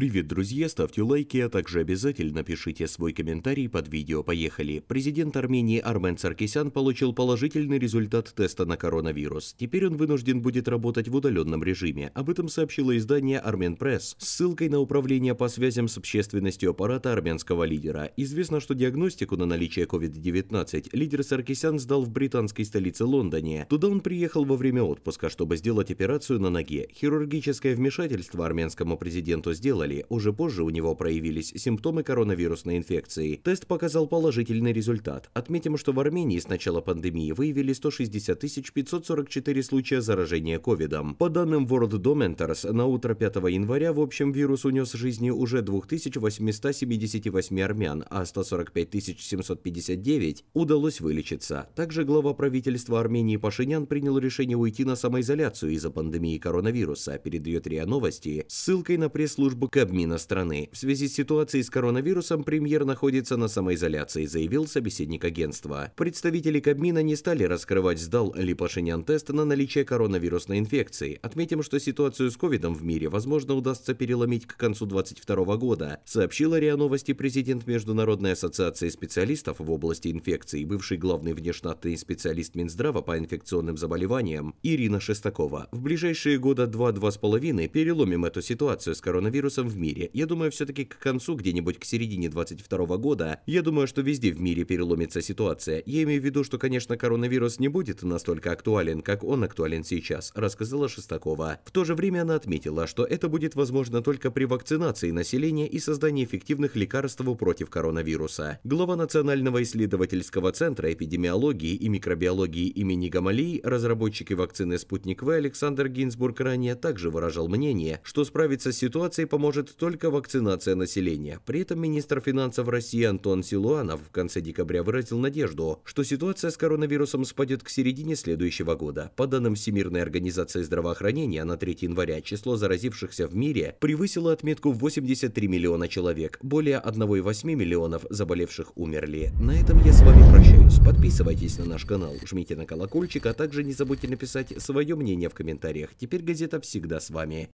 Привет, друзья! Ставьте лайки, а также обязательно пишите свой комментарий под видео. Поехали! Президент Армении Армен Саркисян получил положительный результат теста на коронавирус. Теперь он вынужден будет работать в удаленном режиме. Об этом сообщило издание Армен Пресс ссылкой на управление по связям с общественностью аппарата армянского лидера. Известно, что диагностику на наличие COVID-19 лидер Саркисян сдал в британской столице Лондоне. Туда он приехал во время отпуска, чтобы сделать операцию на ноге. Хирургическое вмешательство армянскому президенту сделали, Италии. Уже позже у него проявились симптомы коронавирусной инфекции. Тест показал положительный результат. Отметим, что в Армении с начала пандемии выявили 160 544 случая заражения ковидом. По данным World Domentors, на утро 5 января в общем вирус унес жизни уже 2878 армян, а 145 759 удалось вылечиться. Также глава правительства Армении Пашинян принял решение уйти на самоизоляцию из-за пандемии коронавируса, передает РИА Новости ссылкой на пресс-службу Кабмина страны. В связи с ситуацией с коронавирусом премьер находится на самоизоляции, заявил собеседник агентства. Представители Кабмина не стали раскрывать, сдал ли Пашинян тест на наличие коронавирусной инфекции. Отметим, что ситуацию с ковидом в мире, возможно, удастся переломить к концу 2022 года, сообщила РИА Новости президент Международной ассоциации специалистов в области инфекций, бывший главный внештатный специалист Минздрава по инфекционным заболеваниям Ирина Шестакова. В ближайшие года 2-2,5 переломим эту ситуацию с коронавирусом вирусом в мире. Я думаю, все-таки к концу, где-нибудь к середине 22 года, я думаю, что везде в мире переломится ситуация. Я имею в виду, что, конечно, коронавирус не будет настолько актуален, как он актуален сейчас, рассказала Шестакова. В то же время она отметила, что это будет возможно только при вакцинации населения и создании эффективных лекарств против коронавируса. Глава Национального исследовательского центра эпидемиологии и микробиологии имени Гамалии, разработчики вакцины «Спутник В» Александр Гинзбург ранее также выражал мнение, что справиться с ситуацией поможет поможет только вакцинация населения. При этом министр финансов России Антон Силуанов в конце декабря выразил надежду, что ситуация с коронавирусом спадет к середине следующего года. По данным Всемирной организации здравоохранения, на 3 января число заразившихся в мире превысило отметку в 83 миллиона человек. Более 1,8 миллионов заболевших умерли. На этом я с вами прощаюсь. Подписывайтесь на наш канал, жмите на колокольчик, а также не забудьте написать свое мнение в комментариях. Теперь газета всегда с вами.